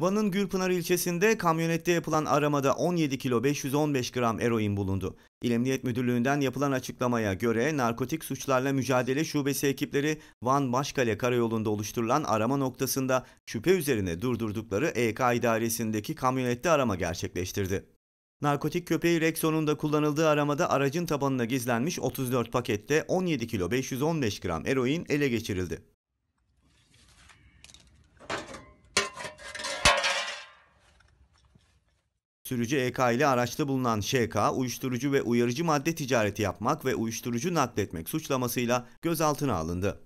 Van'ın Gülpınar ilçesinde kamyonette yapılan aramada 17 kilo 515 gram eroin bulundu. İl Emniyet Müdürlüğü'nden yapılan açıklamaya göre Narkotik Suçlarla Mücadele Şubesi ekipleri Van Başkale Karayolu'nda oluşturulan arama noktasında şüphe üzerine durdurdukları EK idaresindeki kamyonette arama gerçekleştirdi. Narkotik köpeği Rexon'un kullanıldığı aramada aracın tabanına gizlenmiş 34 pakette 17 kilo 515 gram eroin ele geçirildi. Sürücü EK ile araçta bulunan ŞK, uyuşturucu ve uyarıcı madde ticareti yapmak ve uyuşturucu nakletmek suçlamasıyla gözaltına alındı.